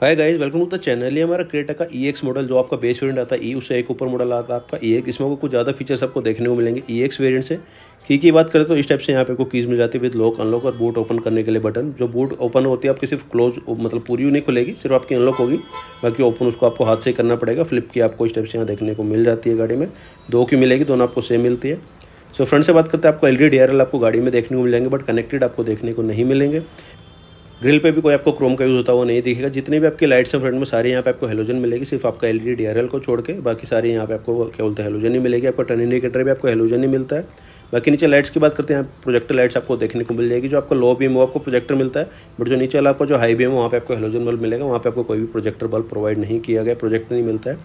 hi guys welcome to the channel ये हमारा Creta का ई एक्स मॉडल जो आपका बेस वेरिएंट आता है ई e उससे एक ऊपर मॉडल आता है आपका ई e एक्स इसमें कुछ ज़्यादा फीचर्स आपको देखने को मिलेंगे ई एक्स वेरिएंट से की की बात करें तो इस टाइप से यहाँ पे आपको कीज़ मिल जाती है विद लॉक अनलॉक और बूट ओपन करने के लिए बटन जो बूट ओपन होती है आपकी सिर्फ क्लोज मतलब पूरी नहीं खुलेगी सिर्फ आपकी अनलॉक होगी बाकी ओपन उसको आपको हाथ से करना पड़ेगा फ्लिप की आपको इस टाइप से यहाँ देखने को मिल जाती है गाड़ी में दो की मिलेगी दोनों आपको सेम मिलती है सो फ्रंट फ्रेंड से बात करते हैं आपको एल डी आपको गाड़ी में देखने को मिलेंगे बट कनेक्टेड आपको देखने को नहीं मिलेंगे ग्रिल पे भी कोई आपको क्रोम का यूज़ होता हुआ नहीं दिखेगा जितने भी आपकी लाइट्स हैं फ्रंट में सारे यहाँ पे आपको हेलोजन मिलेगी सिर्फ आपका एल ई e को छोड़ के बाकी सारे यहाँ पे आपको क्या बोलते हैं हेलोजन ही मिलेगी आपका टर्न इंडिकेटर भी आपको हेलोजन ही मिलता है बाकी नीचे लाइट्स की बात करते हैं प्रोजेक्टर लाइट्स आपको देखने को मिल जाएगी जो आपको लो बीम वो आपको प्रोजेक्टर मिलता है बट जो नीचे वाला आपको जो हाई बीम है वहाँ पे आपको हेलोजन बल्ब मिलेगा वहाँ पे आपको कोई भी प्रोजेक्टर बल्ब प्रोवाइड नहीं किया गया प्रोजेक्टर नहीं मिलता है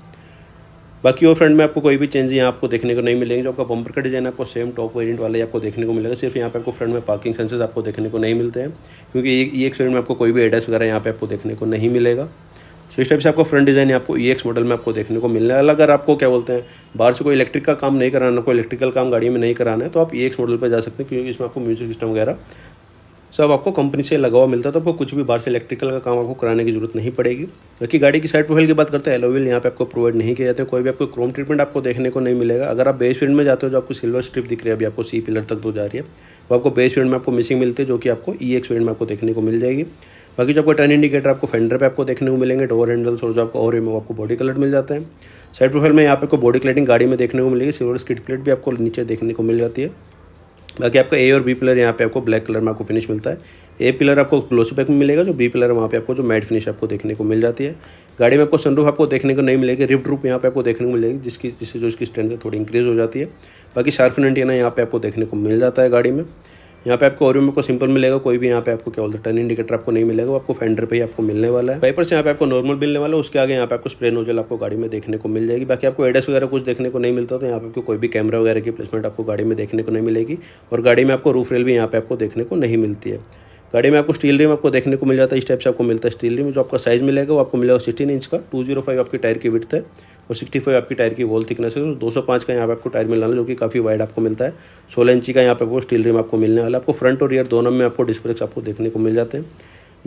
बाकी और फ्रेंड में आपको कोई भी चेंज यहाँ आपको देखने को नहीं मिलेंगे जो आपका बंपर का डिजाइन आपको सेम टॉप वेरिएंट वाले आपको देखने को मिलेगा सिर्फ यहाँ पे आपको फ्रंट में पार्किंग सेंसर्स आपको देखने को नहीं मिलते हैं क्योंकि ये ई एक्स में आपको कोई भी एड्रेस वगैरह यहाँ पे आपको देखने को नहीं मिलेगा सो इस टाइप से आपको फ्रंट डिज़ाइन आपको ई एक्स मॉडल में आपको देखने को मिलने वाला अगर आपको क्या बोलते हैं बाहर से कोई इलेक्ट्रिक का काम नहीं कराना कोई इलेक्ट्रिकल काम गाड़ी में नहीं कराना है तो आप ई एक्स मॉडल पर जा सकते हैं क्योंकि इसमें आपको म्यूजिक सिस्टम वगैरह सो अब आपको कंपनी से लगा हुआ मिलता है तो आपको कुछ भी बाहर से इलेक्ट्रिकल का काम आपको कराने की जरूरत नहीं पड़ेगी जबकि गाड़ी की साइड प्रोफाइल की बात करते हैं एलोविल यहाँ पे आपको प्रोवाइड नहीं किया जाते कोई भी आपको क्रोम ट्रीटमेंट आपको देखने को नहीं मिलेगा अगर आप बेस फील्ड में जाते हो जो आपको सिल्वर स्ट्रिप दिख रही है अभी आपको सी पिलर तक तो जा रही है वो आपको बेस फील्ड में आपको मिसिंग मिलती है जो कि आपको ई एक्स फील्ड में आपको देखने को मिल जाएगी बाकी जो आपको टर्न इंडिकेटर आपको फेंडर पर आपको देखने को मिलेंगे डोर हैंडल्स और जो आपको और वो आपको बॉडी कलर मिल जाते हैं साइड प्रोफाइल में यहाँ पे आपको बॉडी क्लेटिंग गाड़ी में देखने को मिलेगी सिल्वर स्किट प्लेट भी आपको नीचे देखने को मिल जाती है बाकी आपका ए और बी पिलर यहाँ पे आपको ब्लैक कलर में आपको फिनिश मिलता है ए पिलर आपको ग्लोसी पैक में मिलेगा जो बी पिलर वहाँ पे आपको जो मैट फिनिश आपको देखने को मिल जाती है गाड़ी में आपको सनरूफ आपको देखने को नहीं मिलेगी रिफ्ट रूप यहाँ पे आपको देखने को मिलेगी जिसकी जिससे जो इसकी स्ट्रेंथ है थोड़ी इंक्रीज हो जाती है बाकी शार्फिन एंटीना यहाँ पे आपको देखने को मिल जाता है गाड़ी में यहाँ पे आपको ओरियम आपको सिंपल मिलेगा कोई भी यहाँ पे आपको क्या बोलते हैं टर्न इंडिकेटर आपको नहीं मिलेगा आपको फेंडर पे ही आपको मिलने वाला है वाइपर से यहाँ पे आपको नॉर्मल मिलने वाला है उसके आगे यहाँ पे आपको स्प्रे नोजल आपको गाड़ी में देखने को मिल जाएगी बाकी आपको एड्रेस वगैरह कुछ देखने को नहीं मिलता तो यहाँ पे आपको कोई भी कैमरा वगैरह की प्लेसमेंट आपको गाड़ी में देखने को नहीं मिलेगी और गाड़ी में आपको रूफ रेल भी यहाँ पे आपको देखने को नहीं मिलती है गाड़ी में आपको स्टील रिम आपको देखने को मिल जाता है इस टाइप से आपको मिलता है स्टील रिम जो आपका साइज मिलेगा वो आपको मिलेगा सिक्सटीन इंच का टू जीरो फाइव आपकी टायर की विथ है और सिक्सटी फाइव आपकी टायर की वॉल थिकनेस है तो दो सौ पाँच का यहाँ पर आपको टायर मिलना जो कि काफ़ी वाइड आपको मिलता है सोलह इंची का यहाँ पर आपको स्टील रिम आपको मिलने वाला आपको फ्रंट और रियर दोनों में आपको डिस्प्लेक्स आपको देखने को मिल जाते हैं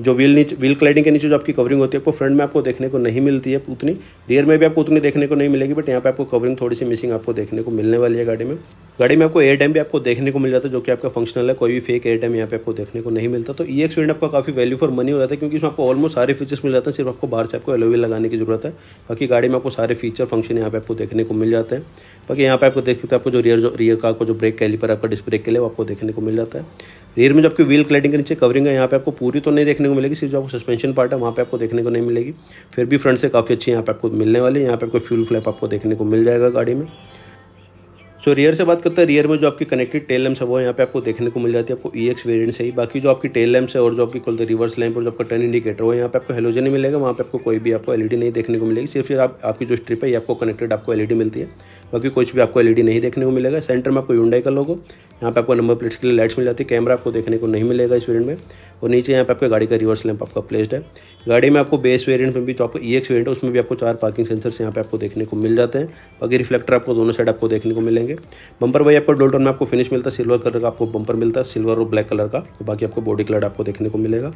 जो व्हील नीचे व्हील क्लाइडिंग के नीचे जो आपकी कवरिंग होती है आपको फ्रंट में आपको देखने को नहीं मिलती है उतनी रियर में भी आपको उतनी देखने को नहीं मिलेगी बट यहाँ पे आपको कवरिंग थोड़ी सी मिसिंग आपको देखने को मिलने वाली है गाड़ी में गाड़ी में आपको एयर टाइम भी आपको देखने को मिल जाता है जो कि आपका फंक्शनल है कोई भी फेक एयर टाइम यहाँ पे आपको देखने को नहीं मिलता तो ई एक्स आपका काफी वैल्यू फॉर मनी हो जाता है क्योंकि इसमें आपको ऑलमोस्ट सारे फीचर्स मिल जाते हैं सिर्फ आपको बाहर से आपको एलोवी लगाने की जरूरत है बाकी गाड़ी में आपको सारे फीचर फंक्शन यहाँ पे आपको देखने को मिल जाते हैं बाकी यहाँ पे आपको देख सकते हैं आपको जो रियर जो रियर का आपको जो ब्रेक पर आपका डिस्ब्रेक के लिए वो आपको देखने को मिल जाता है रेयर में जो आपकी व्हील क्लाइडिंग के नीचे कवरिंग है यहाँ पे आपको पूरी तो नहीं देखने को मिलेगी सिर्फ जो आपको सस्पेंशन पार्ट है वहाँ पे आपको देखने को नहीं मिलेगी फिर भी फ्रंट से काफ़ी अच्छी यहाँ पे आपको मिलने वाले यहाँ पे आपको फ्यूल फ्लैप आपको देखने को मिल जाएगा गाड़ी में सो so, रियर से बात करते हैं रियर में जो आपकी कनेक्टेड टेल लैम्प है वो यहाँ पे आपको देखने को मिल जाती है आपको ई एक्स वेरियंट से ही बाकी जो आपकी टेल लैम्प है और जो आपकी कल रिवर्स लैम्प और जो आपका टर्न इंडिकेटर वो यहाँ पे आपको हेलोजन नहीं मिलेगा वहाँ पे आपको कोई भी आपको एलईडी नहीं देखने को मिलेगी सिर्फ आप, आपकी जो स्ट्रिप है ये आपको कनेक्टेड आपको एलईडी मिलती है बाकी कुछ भी आपको एलईडी नहीं देखने को मिलेगा सेंटर में आपको यूडाई का लोगो यहाँ पे आपको नंबर प्लेट्स के लिए लाइट्स मिल जाती है कैमरा आपको देखने को नहीं मिलेगा इस वेरियंट में और नीचे यहाँ पे आपके गाड़ी का रिवर्स लैंप आपका प्लेस्ड है गाड़ी में आपको बेस वेरियंट में भी तो आपको ई एक्स वेरियंट उसमें भी आपको चार पार्किंग सेंसर्स यहाँ पे आपको देखने को मिल जाते हैं बाकी रिफ्लेक्टर आपको दोनों साइड आपको देखने को मिलेंगे बंपर वही आपको डोल्टन में आपको फिनिश मिलता है सिल्वर कलर का आपको बंपर मिलता है सिल्वर और ब्लैक कलर का तो बाकी आपको बॉडी कलर आपको देखने को मिलेगा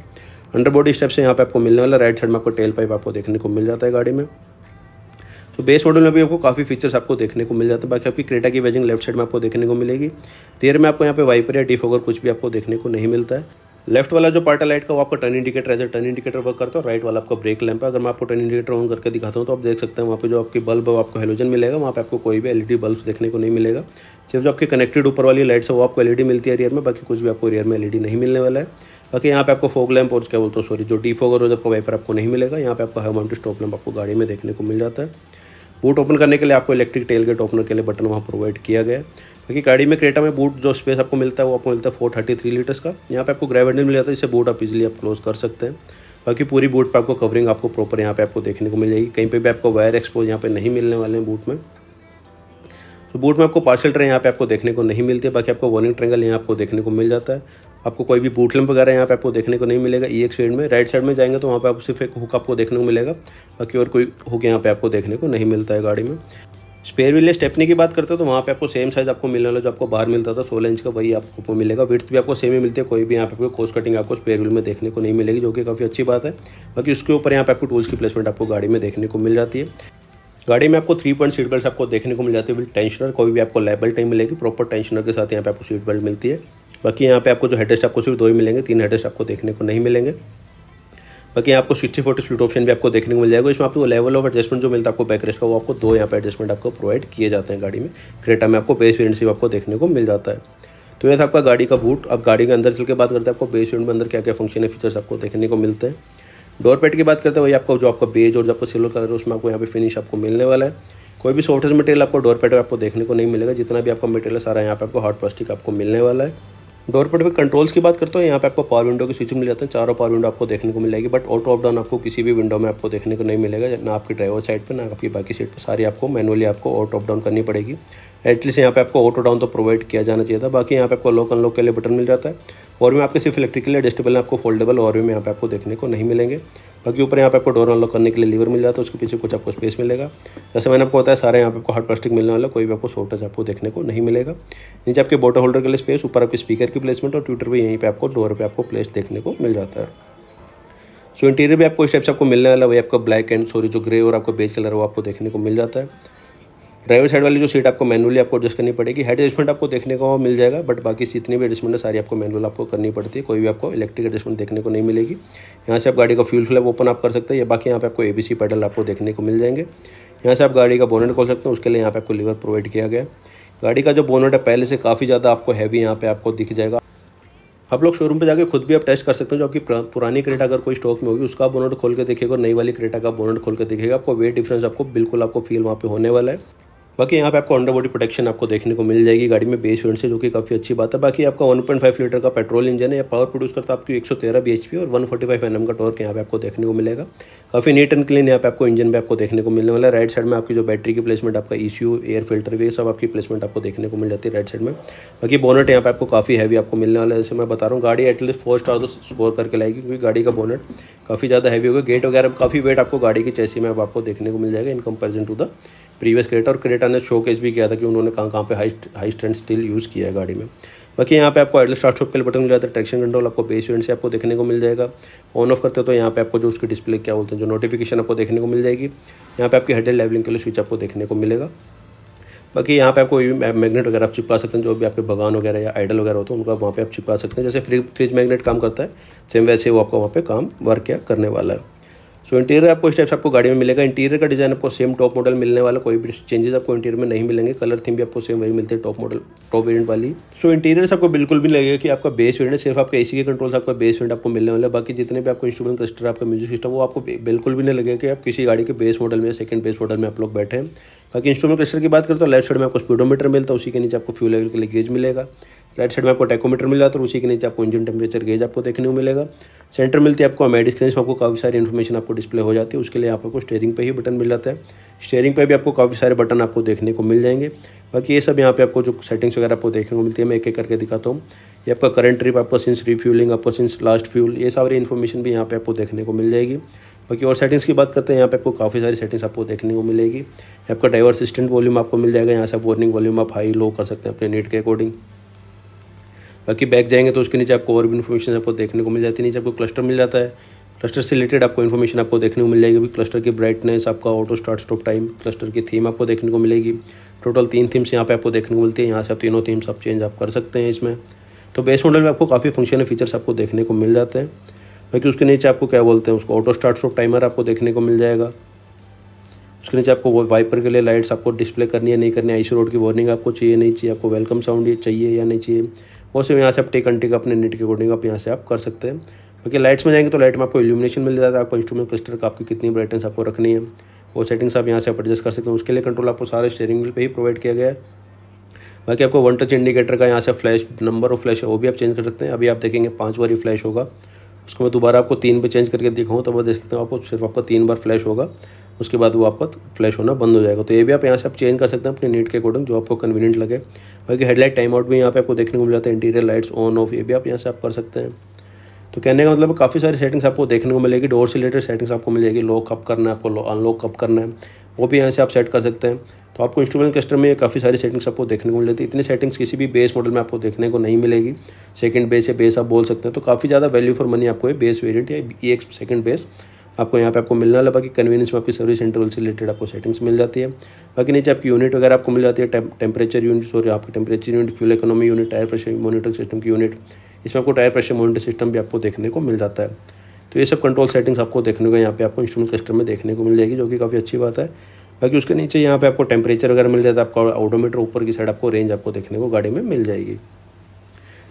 अंडर बॉडी स्टेप से यहाँ पे आपको मिलने वाला राइट साइड में आपको टेल पाइप आपको देखने को मिल जाता है गाड़ी में तो बेस मॉडल में भी आपको काफ़ी फीचर्स आपको देखने को मिल जाते हैं बाकी आपकी क्रेटा की बैजिंग लेफ्ट साइड में आपको देखने को मिलेगी रियर में आपको यहाँ पे वाइपर या डिफोगर कुछ भी आपको देखने को नहीं मिलता है लेफ्ट वाला जो पार्टा लाइट का वो आपका टर्न इंडिकेटर है ए टर्न इंडिकेटर वर्क करता है राइट वाला आपका ब्रेक लैंप है अगर मैं आपको टर्न इंडिकेटर ऑन करके दिखाता हूँ तो आप देख सकते हैं वहाँ पे जो आपकी बल्ब है आपको हेलोजन मिलेगा वहाँ पे आपको कोई भी एलईडी बल्ब देखने को नहीं मिलेगा सिर्फ जो आपके कनेक्टेड ऊपर वाली लाइट्स है वो आपको एलईडी मिलती है रियर में बाकी कुछ भी आपको रियर में एलईडी नहीं मिलने वाला है बाकी यहाँ पे आपको फोग लैंप और क्या बोलते हो सॉरी जो डी फोगर हो जब वाइपर आपको नहीं मिलेगा यहाँ पे आपको हाई माउंटेड स्टॉप लैम्प आपको गाड़ी में देखने को मिल जाता है बूट ओपन करने के लिए आपको इलेक्ट्रिक टेल गेट ओपनर के लिए बटन वहाँ प्रोवाइड किया गया है बाकी गाड़ी में क्रेटा में बूट जो स्पेस आपको मिलता है वो आपको मिलता है फोर थर्टी थ्री लीटर्स का यहाँ पे आपको ग्रेविटी मिल जाता है इसे बूट आप इजीली आप क्लोज कर सकते हैं बाकी पूरी बूट पर आपको कवरिंग आपको प्रॉपर यहाँ पे आपको देखने को मिल जाएगी कहीं पे भी आपको वायर एक्सपोज यहाँ पे नहीं मिलने वाले हैं बूट में तो बूट में आपको पार्सल ट्रे यहाँ पे आपको देखने को नहीं मिलती है बाकी आपको वॉर्निंग ट्रेंगल यहाँ आपको देखने को मिल जाता है आपको कोई भी बूट वगैरह यहाँ पे आपको देखने को नहीं मिलेगा ई एक साइड में राइट साइड में जाएंगे तो वहाँ पे आपको सिर्फ एक हुक आपको देखने को मिलेगा बाकी और कोई हुक यहाँ पे आपको देखने को नहीं मिलता है गाड़ी में स्पेयर व्हील स्टेपनी की बात करते हैं तो वहाँ पे आपको सेम साइज़ आपको मिलने वाला जो आपको बाहर मिलता था सोलह इंच का वही आपको मिलेगा विर्थ भी आपको सेम ही मिलती है कोई भी यहाँ पे आपको कोस कटिंग आपको स्पेयर व्हील में देखने को नहीं मिलेगी जो कि काफ़ी अच्छी बात है बाकी उसके ऊपर यहाँ पे आपको टूल्स की प्लेसमेंट आपको गाड़ी में देखने को मिल जाती है गाड़ी में आपको थ्री पॉइंट सीट बेल्ट आपको देखने को मिल जाती है विल टेंशनर कोई भी आपको लेबल नहीं मिलेगी प्रॉपर टेंशनर के साथ यहाँ पे आपको सीट बेल्ट मिलती है बाकी यहाँ पे आपको जो हेडेस्ट आपको सिर्फ दो ही मिलेंगे तीन हेडेस्ट आपको देखने को नहीं मिलेंगे बाकी यहाँ आपको सिक्सटी फोर्टी स्प्लिट ऑप्शन भी आपको देखने को मिल जाएगा इसमें आपको लेवल ऑफ एडजस्टमेंट जो मिलता है आपको बैकरेस्ट का वो आपको दो यहाँ पे एडजस्टमेंट आपको प्रोवाइड किए जाते हैं गाड़ी में क्रेटा में आपको बेस वेरियंट सिर्फ आपको देखने को मिल जाता है तो ये था आपका गाड़ी का बूट आप गाड़ी के अंदर चल के बात करते हैं आपको बेस वेरियंट में अंदर क्या क्या फंक्शन है फीचर्स आपको देखने को मिलते हैं डोर पैड की बात करते हैं वही आपको जो आपका बेज और जो आपका सिल्वर कलर है उसमें आपको यहाँ पे फिनिश आपको मिलने वाला है कोई भी सॉफ्टवेयर मटेरियल आपको डोर पैड आपको देखने को नहीं मिलेगा जितना भी आपका मटेरियल सारा यहाँ पे आपको हॉट प्लास्टिक आपको मिलने वाला है डोर पर भी कंट्रोल्स की बात करते हैं यहाँ पे आपको पावर विंडो के स्विच मिल जाते हैं चारों पावर विंडो आपको देखने को मिलेगी बट ऑटो ऑफ डाउन आपको किसी भी विंडो में आपको देखने को नहीं मिलेगा ना आपकी ड्राइवर साइड पर ना आपकी बाकी सीट पर सारी आपको मैनुअली आपको ऑटो ऑफ डाउन करनी पड़ेगी एटलीस्ट यहाँ पे आपको ऑटो डाउन तो प्रोवाइड किया जाना चाहिए था बाकी यहाँ पे आपको लॉक अनलॉक के लिए बटन मिल जाता है और में आपके सिर्फ इलेक्ट्रिकली एडजस्टेबल आपको फोल्डेबल और में यहाँ पे आपको देखने को नहीं मिलेंगे बाकी ऊपर यहाँ पे आपको डोर अनलॉक करने के लिए लीवर मिल जाता है उसके पीछे कुछ आपको स्पेस मिलेगा जैसे मैंने आपको बताया सारे यहाँ पे आपको हार्ड प्लास्टिक मिलने वाला कोई भी आपको शॉर्ट टच आपको देखने को नहीं मिलेगा नीचे आपके बोटर होल्डर के लिए स्पेस ऊपर आपके स्पीकर की प्लेसमेंट और ट्विटर पर यहीं पर आपको डोर पर आपको प्लेस देखने को मिल जाता है सो इंटीरियर भी आपको इस टाइप से आपको मिलने वाला वही आपका ब्लैक एंड सॉरी जो ग्रे और आपका बेज कलर वो आपको देखने को मिल जाता है ड्राइवर साइड वाली जो सीट आपको मैनुअली आपको एडजस्ट करनी पड़ेगी हेड एडजस्टमेंट आपको देखने को मिल जाएगा बट बाकी जितनी भी एडजस्टमेंट है सारी आपको मैनुअल आपको करनी पड़ती है कोई भी आपको इलेक्ट्रिक एडजस्टमेंट देखने को नहीं मिलेगी यहाँ से आप गाड़ी का फ्यूल फ्लैप ओपन आप कर सकते हैं या बाकी यहाँ पे आपको सी पैडल आपको देखने को मिल जाएंगे यहाँ से आप गाड़ी का बोनेट खोल सकते हैं उसके लिए यहाँ पे आपको लीवर प्रोवाइड किया गया गाड़ी का जो बोनेट है पहले से काफ़ी ज़्यादा आपको हैवी यहाँ पे आपको दिख जाएगा आप लोग शोरूम पे जाके खुद भी आप टेस्ट कर सकते हो जो आपकी पुरानी क्रेटा अगर कोई स्टॉक में होगी उसका बोनट खोल के देखेगा और नई वाली क्रेटा का बोनट खोल के देखेगा आपको वेट डिफरेंस आपको बिल्कुल आपको फील वहाँ पे होने वाला है बाकी यहाँ पे आपको अंडर बॉडी प्रोटेक्शन आपको देखने को मिल जाएगी गाड़ी में बेस वेंट से जो कि काफ़ी अच्छी बात है बाकी आपका 1.5 लीटर का पेट्रोल इंजन है पावर प्रोड्यूस करता है आपको 113 bhp और 145 एम का टॉर्क यहाँ पे आपको देखने को मिलेगा काफ़ी नीट एंड क्लीन यहाँ पे आपको इंजन भी आपको देखने को मिलने वाला है राइट साइड में आपकी जो बैटरी की प्लेसमेंट आपका इश्यू एयर फिल्टर ये सब आपकी प्लेसमेंट आपको देखने को मिल जाती है राइट साइड में बाकी बोनट यहाँ पे आपको काफ़ी हैवी आपको मिलने वाला है जैसे मैं बता रहा हूँ गाड़ी एटलीस्ट फोर स्टार तो स्कोर करके लाएगी क्योंकि गाड़ी का बोनट काफ़ी ज़्यादा हैवी होगा गेट वगैरह काफ़ी वेट आपको गाड़ी की चैसी में आपको देखने को मिल जाएगा in comparison to the previous Creta और क्रेटा ने शो केस भी किया था कि उन्होंने कहाँ कहाँ पे high high stand steel use किया है गाड़ी में बाकी यहाँ पे आपको एडल स्टार्ट शॉप के लिए बटन मिल जाता है ट्रैक्शन कंट्रोल आपको बेस यूनिट से आपको देखने को मिल जाएगा ऑन ऑफ करते हो तो यहाँ पे आपको जो उसकी डिस्प्ले क्या बोलते हैं जो नोटिफिकेशन आपको देखने को मिल जाएगी यहाँ पे आपकी हेडलाइट लेवलिंग के लिए स्विच आपको देखने को मिलेगा बाकी यहाँ पे आपको मैग्नेट वगैरह आप चिपका सकते हैं जो भी आपके बगान वगैरह या आइडल वगैरह हो तो उनका वहाँ पे आप चिपका सकते हैं जैसे फ्रिज फ्रिज मैगनेट काम करता है सेम वैसे वो आपका वहाँ पे काम वर्क क्या करने वाला है सो so, इंटीरियर आपको इस टाइप से आपको गाड़ी में मिलेगा इंटीरियर का डिज़ाइन आपको सेम टॉप मॉडल मिलने वाला कोई भी चेंजेस आपको इंटीरियर में नहीं मिलेंगे कलर थीम भी आपको सेम वही मिलते हैं टॉप मॉडल टॉप वेरिएंट वाली सो so, इंटीरियर आपको बिल्कुल भी लगेगा कि आपका बेस वेरियंट सिर्फ आपके एसी के कंट्रोल आपका बेस वेरियंट आपको मिलने वाला बाकी जितने भी आपको इंस्ट्रूमेंट क्लस्टर आपका म्यूजिक सिस्टम वो आपको बिल्कुल भी नहीं लगेगा कि आप किसी गाड़ी के बेस मॉडल में सेकंड बेस मॉडल में आप लोग बैठे हैं बाकी इंस्ट्रूमेंट क्लस्टर की बात करते तो लेफ्ट साइड में आपको स्पीडोमीटर मिलता है उसी के नीचे आपको फ्यूल लेवल के लिए गेज मिलेगा राइट साइड में आपको टेकोमीटर मिल जाता है उसी के नीचे आपको इंजन टेम्परेचर गेज आपको देखने को मिलेगा सेंटर मिलती है आपको अमेड स्क्रीन में आपको काफ़ी सारी इन्फॉर्मेशन आपको डिस्प्ले हो जाती है उसके लिए आपको स्टेयरिंग पर ही बटन मिल जाता है स्टेयरिंग पर भी आपको काफ़ी सारे बटन आपको देखने को मिल जाएंगे बाकी ये सब यहाँ पे आपको जो सेटिंग्स वगैरह आपको देखने को मिलती है मैं एक एक करके दिखाता हूँ ये आपका करंट ट्रिप आपका सिंस रिफ्यूलिंग आपका सिंस लास्ट फ्यूल ये सारी इन्फॉर्मेशन भी यहाँ पे आपको देखने को मिल जाएगी बाकी और सेटिंग्स की बात करते हैं यहाँ पे आपको काफ़ी सारी सेटिंग्स आपको देखने को मिलेगी आपका ड्राइवर असिस्टेंट वॉल्यूम आपको मिल जाएगा यहाँ से वार्निंग वॉल्यूम आप हाई लो कर सकते हैं अपने नेट के अकॉर्डिंग बाकी बैक जाएंगे तो उसके नीचे आपको और भी इन्फॉर्मेशन आपको देखने को मिल जाती है नीचे आपको क्लस्टर मिल जाता है क्लस्टर से रिलेटेड आपको इन्फॉर्मेशन आपको देखने को मिल जाएगी अभी क्लस्टर की ब्राइटनेस आपका auto start stop time cluster की थीम आपको देखने को मिलेगी टोटल तीन थीम्स यहाँ पे आपको देखने को मिलती है यहाँ से आप तीनों थीम्स आप चेंज आप कर सकते हैं इसमें तो बेस मॉडल में आपको काफ़ी फंक्शन फीचर्स आपको देखने को मिल जाते हैं बाकी उसके नीचे आपको क्या बोलते हैं उसको ऑटो स्टार्ट स्टॉप टाइमर आपको देखने को मिल जाएगा उसके नीचे आपको वो वाइपर के लिए लाइट्स आपको डिस्प्ले करनी है नहीं करनी है आईसी रोड की वार्निंग आपको चाहिए नहीं चाहिए आपको वेलकम साउंड चाहिए या नहीं चाहिए वो सिर्फ यहाँ से आप टेक अनटेक अपने नेट के अकॉर्डिंग आप यहाँ से आप कर सकते हैं क्योंकि लाइट्स में जाएंगे तो लाइट में आपको इल्यूमिनेशन मिल जाता है आपको इंस्ट्रूमेंट क्लस्टर का आपकी कितनी ब्राइटनेस आपको रखनी है वो सेटिंग्स आप यहाँ से आप एडजस्ट कर सकते हैं उसके लिए कंट्रोल आपको सारे स्टेयरिंग व्हील पर ही प्रोवाइड किया गया है बाकी आपको वन टच इंडिकेटर का यहाँ से फ्लैश नंबर और फ्लैश वो भी आप चेंज कर सकते हैं अभी आप देखेंगे पाँच बार ही फ्लैश होगा उसको मैं दोबारा आपको तीन पर चेंज करके दिखाऊँ तो वह देख सकते हैं आपको सिर्फ आपका तीन बार फ्लैश होगा उसके बाद वो आपका फ्लैश होना बंद हो जाएगा तो ये भी आप यहाँ से आप चेंज कर सकते हैं अपने नीट के अकॉर्डिंग जो आपको कन्वीनियंट लगे बाकी हेडलाइट टाइम आउट भी यहाँ पे आपको देखने को मिल जाता है इंटीरियर लाइट्स ऑन ऑफ ये भी आप यहाँ से आप कर सकते हैं तो कहने का मतलब काफ़ी सारी सेटिंग्स आपको देखने को मिलेगी डोर से रिलेटेड सेटिंग्स आपको मिल जाएगी लॉक कब करना है आपको अनलॉक अप करना है वो भी यहाँ से आप सेट कर सकते हैं तो आपको इंस्ट्रूमेंट क्लस्टर में काफ़ी सारी सेटिंग्स आपको देखने को मिल जाती है इतनी सेटिंग्स किसी भी बेस मॉडल में आपको देखने को नहीं मिलेगी सेकंड बेस या बेस आप बोल सकते हैं तो काफ़ी ज़्यादा वैल्यू फॉर मनी आपको ये बेस वेरिएंट या ये एक्स सेकंड बेस आपको यहाँ पे आपको मिलना वाला बाकी कन्वीनियंस में आपकी सर्विस इंटरवल से रिलेटेड आपको सेटिंग्स मिल जाती है बाकी नीचे आपकी यूनिट वगैरह आपको मिल जाती है टेम्परेचर यूनिट सॉरी आपकी temperature unit fuel economy unit tyre pressure monitor system की यूनिट इसमें आपको टायर प्रेशर मोनिटर सिस्टम भी आपको देखने को मिल जाता है तो ये सब कंट्रोल सेटिंग्स आपको देखने को यहाँ पे आपको इंस्ट्रूमेंट कस्टम में देखने को मिल जाएगी जो कि काफ़ी अच्छी बात है बाकी उसके नीचे यहाँ पे आपको टेम्परेचर वगैरह मिल जाता है आपका ऑडोमीटर ऊपर की साइड आपको रेंज आपको देखने को गाड़ी में मिल जाएगी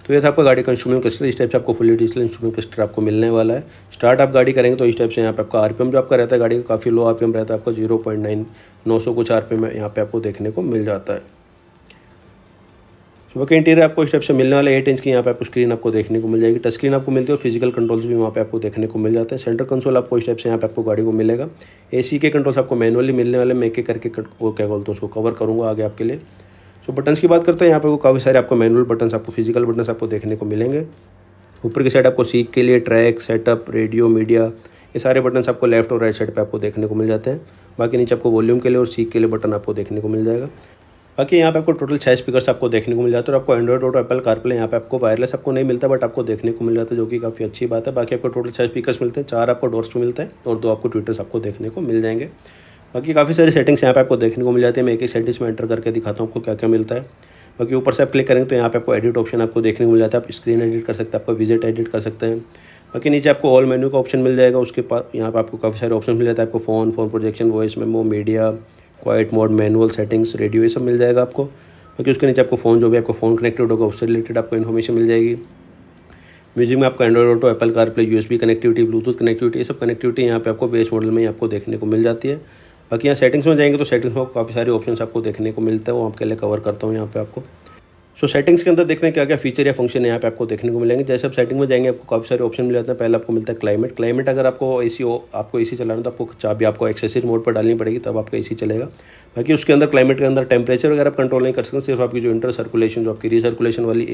तो ये था आपका गाड़ी का इंस्ट्रूमेंट कस्टर इस टाइप से आपको फुली डिजिटल इंस्ट्रूमेंट कस्टर आपको मिलने वाला है स्टार्ट आप गाड़ी करेंगे तो इस टाइप से यहाँ पे आपका आरपीएम जो आपका रहता है गाड़ी का काफ़ी लो आरपीएम रहता है आपका जीरो पॉइंट नाइन नौ सौ कुछ आरपीएम है यहाँ पे आपको देखने को मिल जाता है सुबह के इंटीरियर आपको इस टाइप से मिलने वाला एट इंच की यहाँ पे आपको स्क्रीन आपको देखने को मिल जाएगी टच स्क्रीन आपको मिलती है और फिजिकल कंट्रोल्स भी वहाँ पे आपको देखने को मिल जाते हैं सेंटर कंसोल आपको इस टाइप से यहाँ पे आपको गाड़ी को मिलेगा एसी के कंट्रोल्स आपको मैनुअली मिलने वाले मैं एक करके वो क्या बोलते हैं उसको कवर करूँगा आगे आपके लिए जो तो बटन्स की बात करते हैं यहाँ पर काफ़ी सारे आपको मैनुअल बटन्स आपको फिजिकल बटन्स आपको देखने को मिलेंगे ऊपर की साइड आपको सीख के लिए ट्रैक सेटअप रेडियो मीडिया ये सारे बटन्स आपको लेफ्ट और राइट साइड पे आपको देखने को मिल जाते हैं बाकी नीचे आपको वॉल्यूम के लिए और सीख के लिए बटन आपको देखने को मिल जाएगा बाकी यहाँ पे आपको टोटल छः स्पीकर्स आपको देखने को मिल जाते हैं और आपको एंड्रॉइड और एप्पल कारप्ले यहाँ पे आपको वायरलेस आपको नहीं मिलता बट आपको देखने को मिल जाता है जो कि काफ़ी अच्छी बात है बाकी आपको टोटल छः स्पीकर्स मिलते हैं चार आपको डोर्स पर मिलते हैं और दो आपको ट्विटर्स आपको देखने को मिल जाएंगे बाकी काफ़ी सारी सेटिंग्स यहाँ पे आपको देखने को मिल जाती है मैं एक एक सेटिंग्स में एंटर करके दिखाता हूँ आपको क्या क्या मिलता है बाकी ऊपर से आप क्लिक करेंगे तो यहाँ पे आपको एडिट ऑप्शन आपको देखने को मिल जाता है आप स्क्रीन एडिट कर सकते हैं आपको विजिट एडिट कर सकते हैं बाकी नीचे आपको ऑल मेन्यू का ऑप्शन मिल जाएगा उसके पास यहाँ पर आपको काफ़ी सारे ऑप्शन मिल जाते हैं आपको phone phone projection voice memo media quiet mode manual settings radio ये सब मिल जाएगा आपको बाकी उसके नीचे आपको फ़ोन जो भी आपको फ़ोन कनेक्टेड होगा उससे रिलेटेड आपको इन्फॉर्मेशन मिल जाएगी म्यूजिक में आपको Android Auto Apple CarPlay USB connectivity Bluetooth connectivity ये सब कनेक्टिविटी यहाँ पे आपको बेस मॉडल में ही आपको देखने को मिल जाती है बाकी यहाँ सेटिंग्स में जाएंगे तो सेटिंग्स में काफ़ी सारे ऑप्शन आपको देखने को मिलते हैं वो आपके लिए कवर करता हूँ यहाँ पे आपको सो so, सेटिंग्स के अंदर देखते हैं क्या क्या फीचर या फंक्शन यहाँ पे आपको देखने को मिलेंगे जैसे आप सेटिंग में जाएंगे आपको काफ़ी सारे ऑप्शन मिल जाते हैं पहले आपको मिलता है क्लाइमेट क्लाइमेट अगर आपको ए सी आपको ए सी चलाना तो आपको चाबी आपको एक्सेसरी मोड पर डालनी पड़ेगी तब आपका ए सी चलेगा बाकी उसके अंदर क्लाइमेट के अंदर टेम्परेचर वगैरह आप कंट्रोल नहीं कर सकते सिर्फ आपकी जो इंटर सर्कुलेशन जो आपकी रीसर्कुलेशन वाली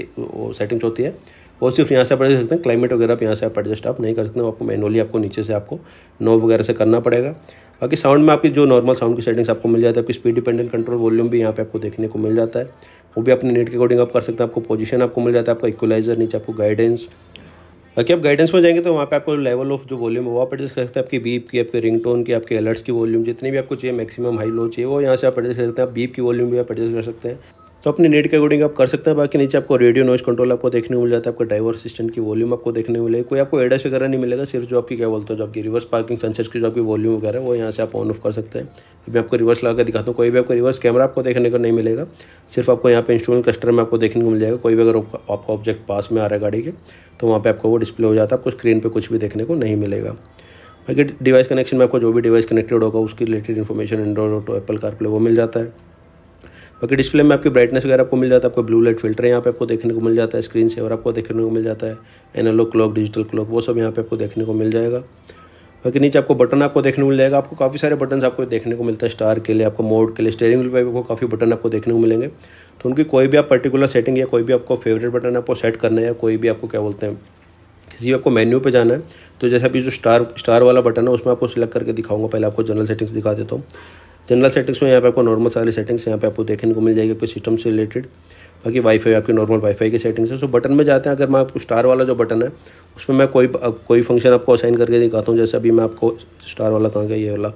सेटिंग्स होती है वो सिर्फ यहाँ से आप सकते हैं क्लाइमेट वगैरह आप यहाँ से आप एडजस्ट आप नहीं कर सकते आपको मैनुअली आपको नीचे से आपको नो वगैरह से करना पड़ेगा बाकी साउंड में आपकी जो नॉर्मल साउंड की सेटिंग्स आपको मिल जाती है आपकी स्पीड डिपेंडेंट कंट्रोल वॉल्यूम भी यहाँ पे आपको देखने को मिल जाता है वो भी अपने नेट के अकॉर्डिंग आप कर सकते हैं आपको पोजीशन आपको मिल जाता है आपका इक्वलाइजर नीचे आपको गाइडेंस बाकी आप गाइडेंस में जाएंगे तो वहाँ पर आपको लेवल ऑफ जो वॉल्यूम है वो आप एडजस्ट कर सकते हैं आपकी बीप की आपके रिंग टोन की आपके अलर्ट्स की वॉल्यूम जितनी भी आपको चाहिए मैक्सिमम हाई लो चाहिए वो यहाँ से आप एडजस्ट कर सकते हैं आप बीप की वॉल्यूम भी आप एडजस्ट कर सकते हैं तो अपने नेट के अकॉर्डिंग आप कर सकते हैं बाकी नीचे आपको रेडियो नॉइज कंट्रोल आपको देखने को मिल जाता है आपका ड्राइवर असिस्टेंट की वॉल्यूम आपको देखने को मिलेगी कोई आपको एडस वगैरह नहीं मिलेगा सिर्फ जो आपकी क्या बोलते हैं जो आपकी रिवर्स पार्किंग सनसेट की जो आपकी वॉल्यूम वगैरह वो यहाँ से आप ऑन ऑफ कर सकते हैं अभी आपको रिवर्स लगा दिखाता हूँ कोई भी आपको रिवर्स कैमरा आपको देखने को नहीं मिलेगा सिर्फ आपको यहाँ पे इंस्ट्रूमेंट कस्टमर में आपको देखने को मिल जाएगा कोई भी अगर आपका ऑब्जेक्ट पास में आ रहा है गाड़ी के तो वहाँ पर आपको वो डिस्प्ले हो जाता है आपको स्क्रीन पर कुछ भी देखने को नहीं मिलेगा बाकी डिवाइस कनेक्शन में आपको जो भी डिवाइस कनेक्टेड होगा उसके related information Android Auto Apple car वो मिल जाता है बाकी डिस्प्ले में आपकी ब्राइटनेस वगैरह आपको मिल जाता है आपका ब्लू लाइट फिल्टर यहाँ पे आपको देखने को मिल जाता है स्क्रीन सेवर आपको देखने को मिल जाता है एनालॉग क्लॉक डिजिटल क्लॉक वो सब यहाँ पे आपको देखने को मिल जाएगा बाकी नीचे आपको बटन आपको देखने को मिल जाएगा आपको काफ़ी सारे बटन आपको देखने को मिलता है स्टार के लिए आपको मोड के लिए स्टेयरिंग पर आपको काफ़ी बटन आपको देखने को मिलेंगे तो उनकी कोई भी आप पर्टिकुलर सेटिंग या कोई भी आपको फेवरेट बटन आपको सेट करना है या कोई भी आपको क्या बोलते हैं किसी भी आपको मेन्यू पे जाना है तो जैसे अभी जो स्टार स्टार वाला बटन है उसमें आपको सिलेक्ट करके दिखाऊंगा पहले आपको जनरल सेटिंग्स दिखा देता हूँ जनरल सेटिंग्स में यहाँ पे आपको नॉर्मल सारी सेटिंग्स यहाँ पे आपको देखने को मिल जाएगी आपके सिस्टम से रिलेटेड बाकी वाईफाई आपके नॉर्मल वाईफाई की सेटिंग्स है सो बटन में जाते हैं अगर मैं आपको स्टार वाला जो बटन है उसमें मैं कोई कोई फंक्शन आपको असाइन करके दिखाता हूँ जैसे अभी मैं आपको स्टार वाला कहाँ गया ये वाला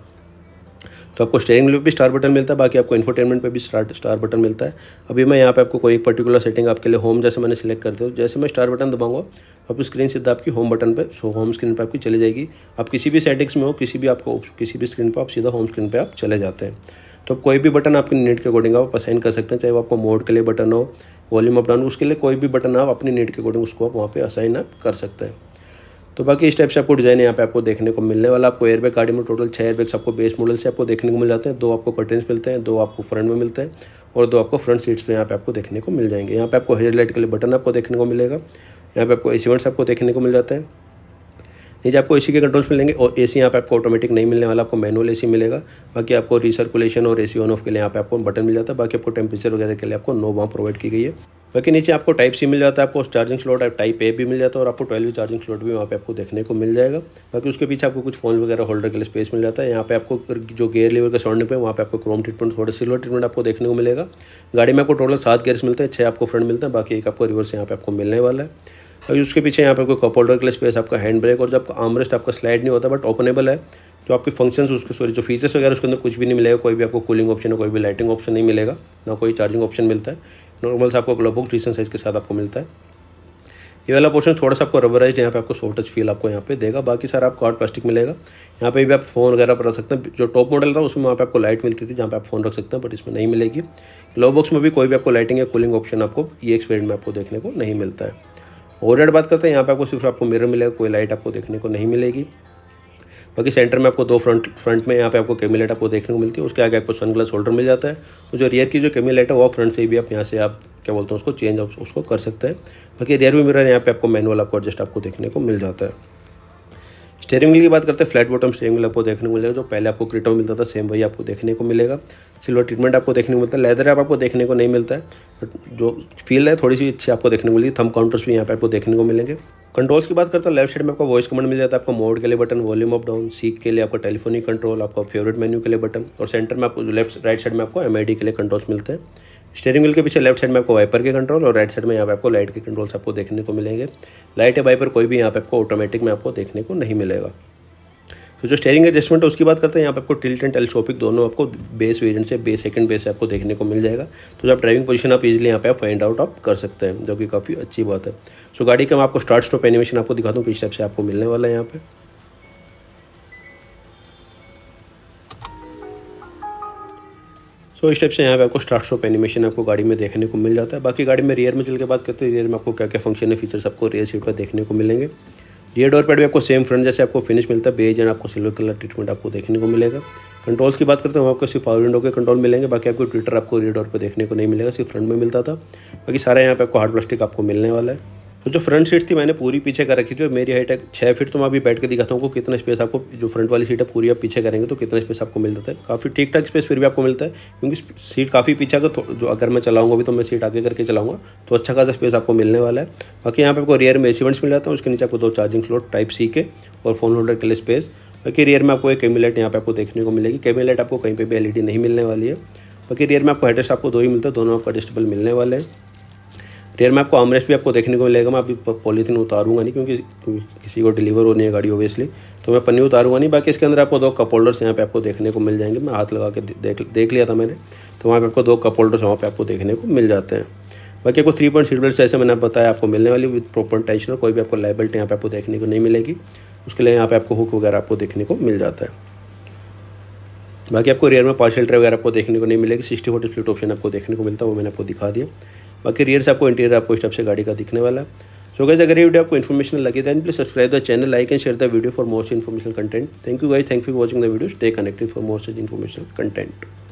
तो आपको स्टेयरिंग में भी स्टार बटन मिलता है बाकी आपको इन्फोटेनमेंट पे भी स्टार स्टार बटन मिलता है अभी मैं यहाँ पे आपको कोई एक पर्टिकुलर सेटिंग आपके लिए होम जैसे मैंने सेलेक्ट करते हो जैसे मैं स्टार बटन दबाऊंगा आप स्क्रीन सीधा आपकी होम बटन पे सो होम स्क्रीन पे आपकी चली जाएगी आप किसी भी सेटिंग्स में हो किसी भी आपको किसी भी स्क्रीन पर आप सीधा होम स्क्रीन पर आप चले जाते हैं तो आप कोई भी बटन आपकी नेट के अकॉर्डिंग आप असाइन कर सकते हैं चाहे वो आपको मोड के लिए बटन हो वॉल्यूम अपडाउन उसके लिए कोई भी बटन आप अपनी नेट के अकॉर्डिंग उसको आप वहाँ पर असाइन आप कर सकते हैं तो बाकी स्टेप से आपको डिज़ाइन यहाँ पे आपको देखने को मिलने वाला आपको एयरबैग गाड़ी में टोटल छः एयरबैग्स आपको बेस मॉडल से आपको देखने को मिल जाते हैं दो आपको कर्टेंस मिलते हैं दो आपको फ्रंट में मिलते हैं और दो आपको फ्रंट सीट्स पर यहाँ पे आपको देखने को मिल जाएंगे यहाँ पे आपको हेडलाइट के लिए बटन आपको देखने को मिलेगा यहाँ पे आपको एसीवेंट्स आपको देखने को मिल जाते हैं नीचे आपको एसी के कंट्रोल्स मिलेंगे और एसी यहाँ पे आपको ऑटोमेटिक नहीं मिलने वाला आपको मैनुअल एसी मिलेगा बाकी आपको रिसर्कुलेशन और एसी ऑन ऑफ के लिए यहाँ पे आपको बटन मिल जाता है बाकी आपको टेम्परेचर वगैरह के लिए आपको नो वहाँ प्रोवाइड की गई है बाकी नीचे आपको टाइप सी मिल जाता है आपको चार्जिंग स्लॉट टाइप ए भी मिल जाता है और आपको ट्वेल्व चार्जिंग स्लॉट भी वहाँ पे आपको देखने को मिल जाएगा बाकी उसके पीछे आपको कुछ फोन वगैरह होल्डर के लिए स्पेस मिल जाता है यहाँ पे आपको जो गेयर लेवल का साउंड पे वहाँ पे आपको क्रोम ट्रीटमेंट थोड़ा सिल्वर ट्रीटमेंट आपको देखने को मिलेगा गाड़ी में आपको टोटल सात गेयर्स मिलते हैं छः आपको फ्रंट मिलता है बाकी एक आपको रिवर्स यहाँ पे आपको मिलने वाला है उसके पीछे यहाँ पर कोई कप होल्डर के लिए स्पेस आपका हैंड ब्रेक और जब आपका आमरेस्ट आपका स्लाइड नहीं होता बट ओपनेबल है जो आपके फंक्शंस उसके सॉरी जो फीचर्स वगैरह उसके अंदर कुछ भी नहीं मिलेगा कोई भी आपको कूलिंग ऑप्शन है कोई भी लाइटिंग ऑप्शन नहीं मिलेगा ना कोई चार्जिंग ऑप्शन मिलता है नॉर्मल से आपको ग्लब बॉक्स साइज़ के साथ आपको मिलता है ये वाला पोर्शन थोड़ा सा आपको रबराइज यहाँ पे आपको टच फील आपको यहाँ पे देगा बाकी सारा आपको हार्ड प्लास्टिक मिलेगा यहाँ पे भी आप फोन वगैरह पर रख सकते हैं जो टॉप मॉडल था उसमें वहाँ पे आपको लाइट मिलती थी जहाँ पे आप फोन रख सकते हैं बट इसमें नहीं मिलेगी लो बॉक्स में भी कोई भी आपको लाइटिंग या कूलिंग ऑप्शन आपको ये एक्सपीरियंस में आपको देखने को नहीं मिलता है ओवरहेड बात करते हैं यहाँ पे आपको सिर्फ आपको मिरर मिलेगा कोई लाइट आपको देखने को नहीं मिलेगी बाकी सेंटर में आपको दो फ्रंट फ्रंट में यहाँ पे आपको केमी लाइट आपको देखने को मिलती है उसके आगे आपको सन ग्लास होल्डर मिल जाता है और जो रियर की जो केमी लाइट है वो फ्रंट से भी आप यहाँ से आप क्या बोलते हैं उसको चेंज उसको कर सकते हैं बाकी रियर भी मिरर यहाँ पे आपको मैनुअल आपको एडजस्ट आपको देखने को मिल जाता है स्टेयरिंग व्हील की बात करते हैं फ्लैट बॉटम स्टेयरिंग व्हील आपको देखने को मिलेगा जो पहले आपको क्रिटो मिलता था सेम वही आपको देखने को मिलेगा सिल्वर ट्रीटमेंट आपको देखने को मिलता है लेदर आपको देखने को नहीं मिलता है बट जो फील है थोड़ी सी अच्छी आपको देखने को है थम काउंटर्स भी यहाँ पे आपको देखने को मिलेंगे कंट्रोल्स की बात करते हैं लेफ्ट साइड में आपको वॉइस कमांड मिल जाता है आपको मोड के लिए बटन वॉल्यूम अप डाउन सीख के लिए आपका टेलीफोनिक कंट्रोल आपका फेवरेट मेन्यू के लिए बटन और सेंटर में आपको लेफ्ट राइट साइड में आपको एम के लिए कंट्रोल्स मिलते हैं स्टेयरिंग व्हील के पीछे लेफ्ट साइड में आपको वाइपर के कंट्रोल और राइट साइड में यहाँ पे आपको लाइट के कंट्रोल्स आपको देखने को मिलेंगे लाइट या वाइपर कोई भी यहाँ पे आपको ऑटोमेटिक में आपको देखने को नहीं मिलेगा तो जो स्टेयरिंग एडजस्टमेंट है उसकी बात करते हैं यहाँ पे आपको टिल्ट एंड टेलीस्कोपिक दोनों आपको बेस वेरिएंट से बेस सेकंड बेस से आपको देखने को मिल जाएगा तो जब आप ड्राइविंग पोजीशन आप इजीली यहाँ पे आप फाइंड आउट आप कर सकते हैं जो कि काफ़ी अच्छी बात है सो गाड़ी का मैं आपको स्टार्ट स्टॉप एनिमेशन आपको दिखा दूँ किस टाइप से आपको मिलने वाला है यहाँ पे सो इस टाइप से यहाँ पे आपको स्टार्ट स्टॉप एनिमेशन आपको गाड़ी में देखने को मिल जाता है बाकी गाड़ी में रियर में चल के बात करते हैं रियर में आपको क्या क्या फंक्शन है फीचर्स आपको रियर सीट पर देखने को मिलेंगे रियर डोर पैड भी आपको सेम फ्रंट जैसे आपको फिनिश मिलता है बेज एंड आपको सिल्वर कलर ट्रीटमेंट आपको देखने को मिलेगा कंट्रोल्स की बात करते हैं आपको सिर्फ पावर विंडो के कंट्रोल मिलेंगे बाकी आपको ट्विटर आपको रियर डोर पर देखने को नहीं मिलेगा सिर्फ फ्रंट में मिलता था बाकी सारा यहाँ पे आपको हार्ड प्लास्टिक आपको मिलने वाला है तो जो फ्रंट सीट थी मैंने पूरी पीछे कर रखी थी मेरी हाइट है छः फीट तो मैं अभी बैठ के दिखाता हूँ कितना स्पेस आपको जो फ्रंट वाली सीट है पूरी आप पीछे करेंगे तो कितना स्पेस आपको मिलता है काफ़ी ठीक ठाक स्पेस फिर भी आपको मिलता है क्योंकि सीट काफ़ी पीछे का तो अगर मैं चलाऊंगा अभी तो मैं सीट आगे करके चलाऊँगा तो अच्छा खासा स्पेस आपको मिलने वाला है बाकी यहाँ पर आपको रियर में एसीवेंट्स मिल जाता है उसके नीचे आपको दो चार्जिंग स्लॉट टाइप सी के और फ़ोन होल्डर के लिए स्पेस बाकी रियर में आपको एक कैमिलेट यहाँ पे आपको देखने को मिलेगी कैमिलेट आपको कहीं पर भी एल नहीं मिलने वाली है बाकी रियर में आपको हेडरेस्ट आपको दो ही मिलता है दोनों आपको एडजस्टेबल मिलने वाले हैं रेयर में आपको आमरेस्ट भी आपको देखने को मिलेगा मैं अभी पॉलीथीन उतारूंगा नहीं क्योंकि किसी को डिलीवर होनी है गाड़ी ओबियसली तो मैं पन्नी उतारूंगा नहीं बाकी इसके अंदर आपको दो कप होल्डर्स यहाँ पे आपको देखने को मिल जाएंगे मैं हाथ लगा के देख देख लिया था मैंने तो वहाँ पर आपको दो कप होल्डर्स वहाँ पे आपको देखने को मिल जाते हैं बाकी आपको थ्री पॉइंट सीट बेल्ट जैसे मैंने बताया आपको मिलने वाली विद प्रॉपर टेंशन कोई भी आपको लाइबल्ट यहाँ पे आपको देखने को नहीं मिलेगी उसके लिए यहाँ पे आपको हुक वगैरह आपको देखने को मिल जाता है बाकी आपको रेयर में पार्शियल ट्रे वगैरह आपको देखने को नहीं मिलेगी सिक्सटी फोर्टी स्प्लिट ऑप्शन आपको देखने को मिलता है वो मैंने आपको दिखा दिया बाकी रियर से आपको इंटीरियर आपको इस टाइप से गाड़ी का दिखने वाला सो गाइज अगर ये वीडियो आपको इन्फॉर्मेशन लगे then please subscribe the channel like and share the video for most information content thank you guys thank you for watching the video stay connected for most information content